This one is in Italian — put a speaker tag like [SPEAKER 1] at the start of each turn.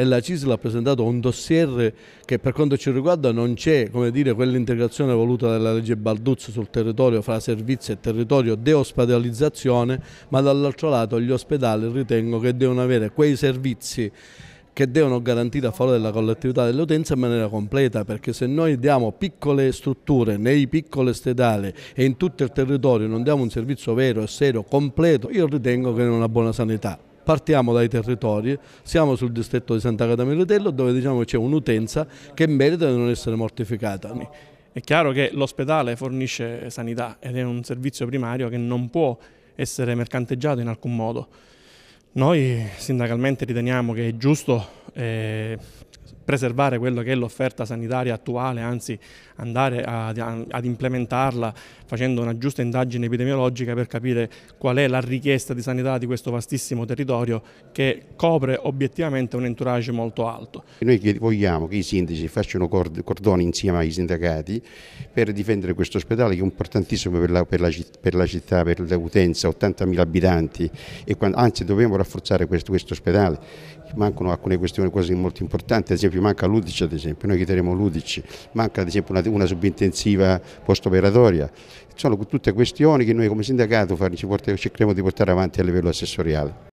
[SPEAKER 1] e la CISL ha presentato un dossier che per quanto ci riguarda non c'è quell'integrazione voluta dalla legge Balduzzo sul territorio fra servizi e territorio deospedalizzazione, ma dall'altro lato gli ospedali ritengo che devono avere quei servizi che devono garantire a favore della collettività dell'utenza in maniera completa, perché se noi diamo piccole strutture nei piccoli stedali e in tutto il territorio non diamo un servizio vero e serio, completo, io ritengo che non è una buona sanità partiamo dai territori, siamo sul distretto di Santa Cata Militello dove diciamo c'è un'utenza che merita di non essere mortificata.
[SPEAKER 2] È chiaro che l'ospedale fornisce sanità ed è un servizio primario che non può essere mercanteggiato in alcun modo. Noi sindacalmente riteniamo che è giusto eh, preservare quello che è l'offerta sanitaria attuale, anzi andare a, ad implementarla facendo una giusta indagine epidemiologica per capire qual è la richiesta di sanità di questo vastissimo territorio che copre obiettivamente un entourage molto alto.
[SPEAKER 3] Noi vogliamo che i sindaci facciano cordoni insieme ai sindacati per difendere questo ospedale che è importantissimo per la, per la, per la città, per l'utenza, 80.000 abitanti, quando, anzi dobbiamo rafforzare questo, questo ospedale, mancano alcune questioni cose molto importanti, ad esempio esempio, manca l'udici ad esempio, noi chiederemo l'udici, manca ad esempio una, una subintensiva post-operatoria, sono tutte questioni che noi come sindacato cercheremo di portare avanti a livello assessoriale.